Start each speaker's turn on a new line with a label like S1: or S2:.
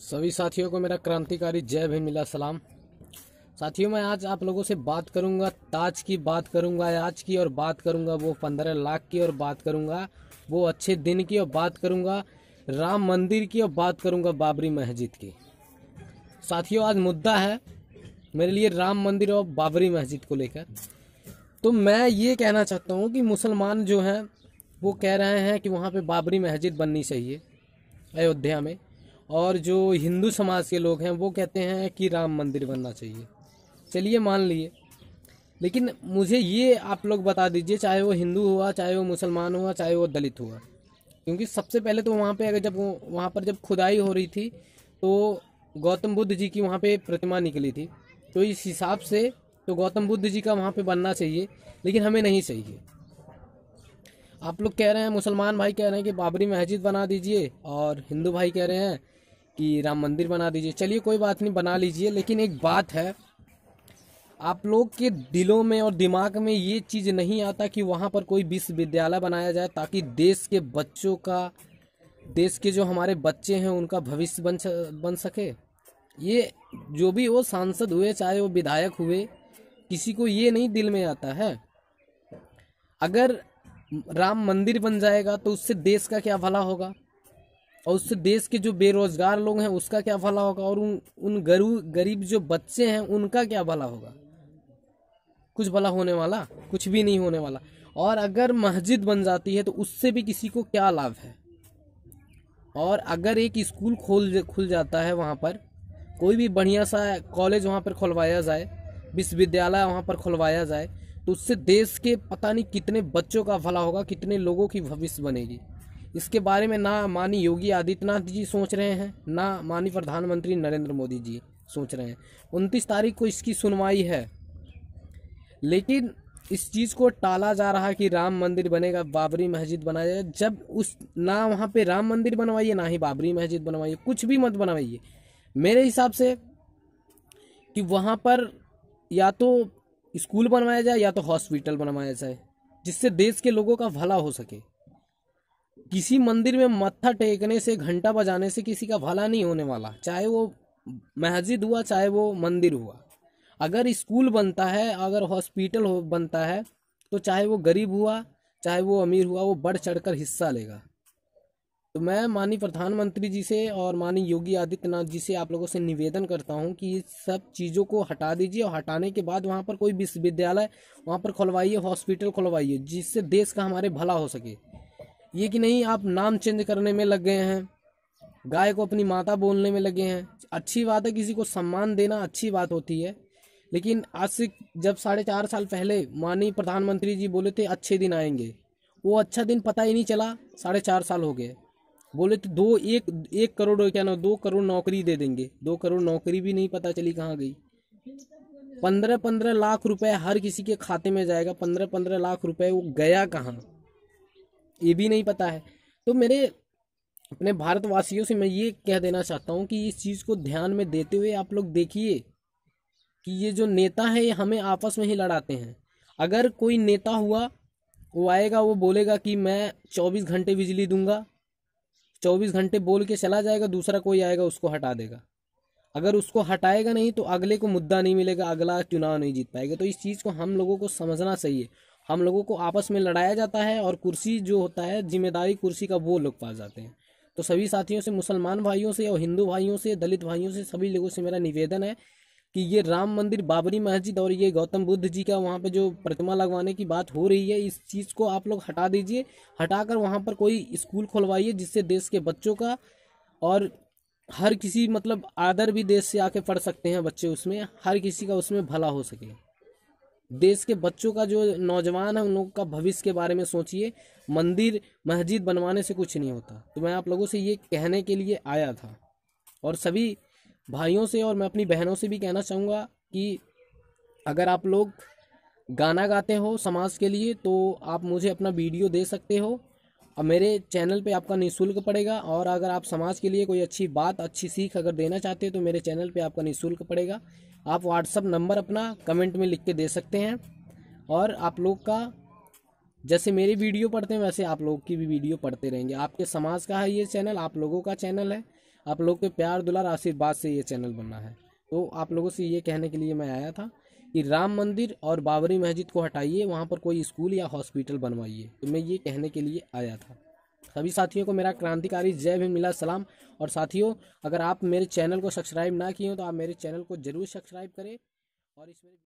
S1: सभी साथियों को मेरा क्रांतिकारी जय भी मिला सलाम साथियों मैं आज आप लोगों से बात करूंगा ताज की बात करूंगा आज की और बात करूंगा वो पंद्रह लाख की और बात करूंगा वो अच्छे दिन की और बात करूंगा राम मंदिर की और बात करूंगा बाबरी मस्जिद की साथियों आज मुद्दा है मेरे लिए राम मंदिर और बाबरी मस्जिद को लेकर तो मैं ये कहना चाहता हूँ कि मुसलमान जो हैं वो कह रहे हैं कि वहाँ पे बाबरी मस्जिद बननी चाहिए अयोध्या में और जो हिंदू समाज के लोग हैं वो कहते हैं कि राम मंदिर बनना चाहिए चलिए मान लिए लेकिन मुझे ये आप लोग बता दीजिए चाहे वो हिंदू हुआ चाहे वो मुसलमान हुआ चाहे वो दलित हुआ क्योंकि सबसे पहले तो वहाँ पे अगर जब वहाँ पर जब खुदाई हो रही थी तो गौतम बुद्ध जी की वहाँ पे प्रतिमा निकली थी तो इस हिसाब से तो गौतम बुद्ध जी का वहाँ पे बनना चाहिए लेकिन हमें नहीं चाहिए आप लोग कह रहे हैं मुसलमान भाई कह रहे हैं कि बाबरी मस्जिद बना दीजिए और हिंदू भाई कह रहे हैं कि राम मंदिर बना दीजिए चलिए कोई बात नहीं बना लीजिए लेकिन एक बात है आप लोग के दिलों में और दिमाग में ये चीज़ नहीं आता कि वहाँ पर कोई विश्वविद्यालय बनाया जाए ताकि देश के बच्चों का देश के जो हमारे बच्चे हैं उनका भविष्य बन बन सके ये जो भी वो सांसद हुए चाहे वो विधायक हुए किसी को ये नहीं दिल में आता है अगर राम मंदिर बन जाएगा तो उससे देश का क्या भला होगा और उससे देश के जो बेरोजगार लोग हैं उसका क्या भला होगा और उन उन गरु, गरीब जो बच्चे हैं उनका क्या भला होगा कुछ भला होने वाला कुछ भी नहीं होने वाला और अगर मस्जिद बन जाती है तो उससे भी किसी को क्या लाभ है और अगर एक स्कूल खोल खुल जाता है वहाँ पर कोई भी बढ़िया सा कॉलेज वहाँ पर खुलवाया जाए विश्वविद्यालय वहाँ पर खुलवाया जाए तो उससे देश के पता नहीं कितने बच्चों का भला होगा कितने लोगों की भविष्य बनेगी इसके बारे में ना मानी योगी आदित्यनाथ जी सोच रहे हैं ना मानी प्रधानमंत्री नरेंद्र मोदी जी सोच रहे हैं उनतीस तारीख को इसकी सुनवाई है लेकिन इस चीज़ को टाला जा रहा कि राम मंदिर बनेगा बाबरी मस्जिद बनाया जाए जब उस ना वहाँ पे राम मंदिर बनवाइए ना ही बाबरी मस्जिद बनवाइए कुछ भी मत बनवाइए मेरे हिसाब से कि वहाँ पर या तो स्कूल बनवाया जाए या तो हॉस्पिटल बनवाया जाए जिससे देश के लोगों का भला हो सके किसी मंदिर में मत्था टेकने से घंटा बजाने से किसी का भला नहीं होने वाला चाहे वो मस्जिद हुआ चाहे वो मंदिर हुआ अगर स्कूल बनता है अगर हॉस्पिटल हो बनता है तो चाहे वो गरीब हुआ चाहे वो अमीर हुआ वो बढ़ चढ़कर हिस्सा लेगा तो मैं माननीय प्रधानमंत्री जी से और माननीय योगी आदित्यनाथ जी से आप लोगों से निवेदन करता हूँ कि ये सब चीज़ों को हटा दीजिए और हटाने के बाद वहाँ पर कोई विश्वविद्यालय वहाँ पर खुलवाइए हॉस्पिटल खुलवाइए जिससे देश का हमारे भला हो सके ये कि नहीं आप नाम चेंज करने में लग गए हैं गाय को अपनी माता बोलने में लगे हैं अच्छी बात है किसी को सम्मान देना अच्छी बात होती है लेकिन आज से जब साढ़े चार साल पहले माननीय प्रधानमंत्री जी बोले थे अच्छे दिन आएंगे वो अच्छा दिन पता ही नहीं चला साढ़े चार साल हो गए बोले तो दो एक एक करोड़ क्या ना दो करोड़ नौकरी दे देंगे दो करोड़ नौकरी भी नहीं पता चली कहाँ गई पंद्रह पंद्रह लाख रुपए हर किसी के खाते में जाएगा पंद्रह पंद्रह लाख रुपए वो गया कहाँ ये भी नहीं पता है तो मेरे अपने भारतवासियों से मैं ये कह देना चाहता हूँ कि इस चीज़ को ध्यान में देते हुए आप लोग देखिए कि ये जो नेता है ये हमें आपस में ही लड़ाते हैं अगर कोई नेता हुआ वो आएगा वो बोलेगा कि मैं चौबीस घंटे बिजली दूंगा चौबीस घंटे बोल के चला जाएगा दूसरा कोई आएगा उसको हटा देगा अगर उसको हटाएगा नहीं तो अगले को मुद्दा नहीं मिलेगा अगला चुनाव नहीं जीत पाएगा तो इस चीज़ को हम लोगों को समझना चाहिए हम लोगों को आपस में लड़ाया जाता है और कुर्सी जो होता है जिम्मेदारी कुर्सी का वो लोग पास जाते हैं तो सभी साथियों से मुसलमान भाइयों से और हिंदू भाइयों से दलित भाइयों से सभी लोगों से मेरा निवेदन है कि ये राम मंदिर बाबरी मस्जिद और ये गौतम बुद्ध जी का वहाँ पे जो प्रतिमा लगवाने की बात हो रही है इस चीज़ को आप लोग हटा दीजिए हटाकर वहाँ पर कोई स्कूल खुलवाइए जिससे देश के बच्चों का और हर किसी मतलब आदर भी देश से आके पढ़ सकते हैं बच्चे उसमें हर किसी का उसमें भला हो सके देश के बच्चों का जो नौजवान है उन लोगों का भविष्य के बारे में सोचिए मंदिर मस्जिद बनवाने से कुछ नहीं होता तो मैं आप लोगों से ये कहने के लिए आया था और सभी भाइयों से और मैं अपनी बहनों से भी कहना चाहूँगा कि अगर आप लोग गाना गाते हो समाज के लिए तो आप मुझे अपना वीडियो दे सकते हो और मेरे चैनल पे आपका निःशुल्क पड़ेगा और अगर आप समाज के लिए कोई अच्छी बात अच्छी सीख अगर देना चाहते हो तो मेरे चैनल पे आपका निःशुल्क पड़ेगा आप व्हाट्सअप नंबर अपना कमेंट में लिख के दे सकते हैं और आप लोग का जैसे मेरी वीडियो पढ़ते हैं वैसे आप लोग की भी वीडियो पढ़ते रहेंगे आपके समाज का है ये चैनल आप लोगों का चैनल है आप लोग के प्यार दुलार आशीर्वाद से ये चैनल बनना है तो आप लोगों से ये कहने के लिए मैं आया था कि राम मंदिर और बाबरी मस्जिद को हटाइए वहाँ पर कोई स्कूल या हॉस्पिटल बनवाइए तो मैं ये कहने के लिए आया था सभी साथियों को मेरा क्रांतिकारी जय भी मिला सलाम और साथियों अगर आप मेरे चैनल को सब्सक्राइब ना किए हो तो आप मेरे चैनल को जरूर सब्सक्राइब करें और इसमें